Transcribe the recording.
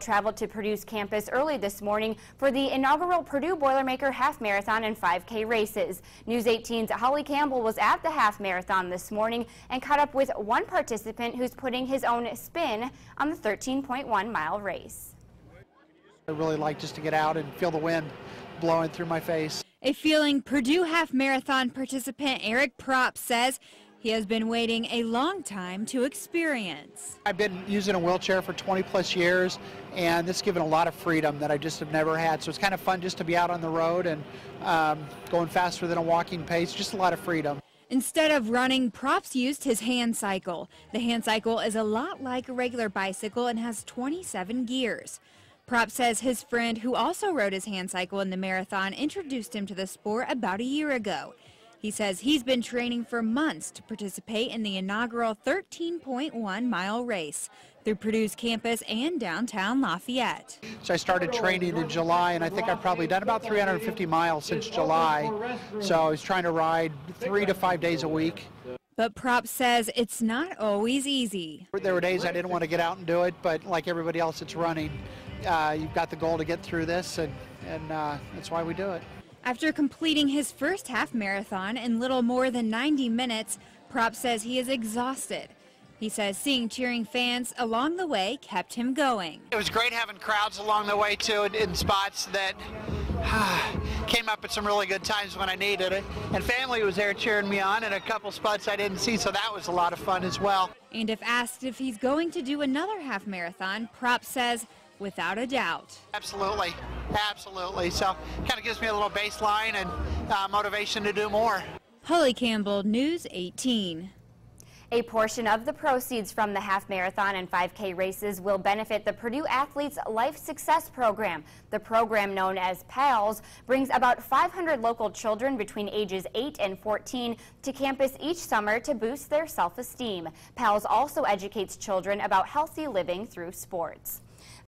traveled to Purdue's campus early this morning for the inaugural Purdue Boilermaker Half Marathon and 5K races. News 18's Holly Campbell was at the half marathon this morning and caught up with one participant who's putting his own spin on the 13.1 mile race. I really like just to get out and feel the wind blowing through my face. A feeling Purdue half marathon participant Eric Prop says he has been waiting a long time to experience. I've been using a wheelchair for 20 plus years, and this has given a lot of freedom that I just have never had. So it's kind of fun just to be out on the road and um, going faster than a walking pace, just a lot of freedom. Instead of running, Props used his hand cycle. The hand cycle is a lot like a regular bicycle and has 27 gears. Prop says his friend, who also rode his hand cycle in the marathon, introduced him to the sport about a year ago. He says he's been training for months to participate in the inaugural 13.1 mile race through Purdue's campus and downtown Lafayette. So I started training in July, and I think I've probably done about 350 miles since July. So I was trying to ride three to five days a week. But Prop says it's not always easy. There were days I didn't want to get out and do it, but like everybody else that's running, uh, you've got the goal to get through this, and, and uh, that's why we do it. After completing his first half marathon in little more than 90 minutes, Prop says he is exhausted. He says seeing cheering fans along the way kept him going. It was great having crowds along the way too in spots that came up at some really good times when I needed it. And family was there cheering me on in a couple spots I didn't see, so that was a lot of fun as well. And if asked if he's going to do another half marathon, Prop says without a doubt. Absolutely. Absolutely. So kind of gives me a little baseline and uh, motivation to do more. Holly Campbell, News 18. A portion of the proceeds from the half marathon and 5K races will benefit the Purdue Athletes Life Success Program. The program, known as PALS, brings about 500 local children between ages 8 and 14 to campus each summer to boost their self esteem. PALS also educates children about healthy living through sports.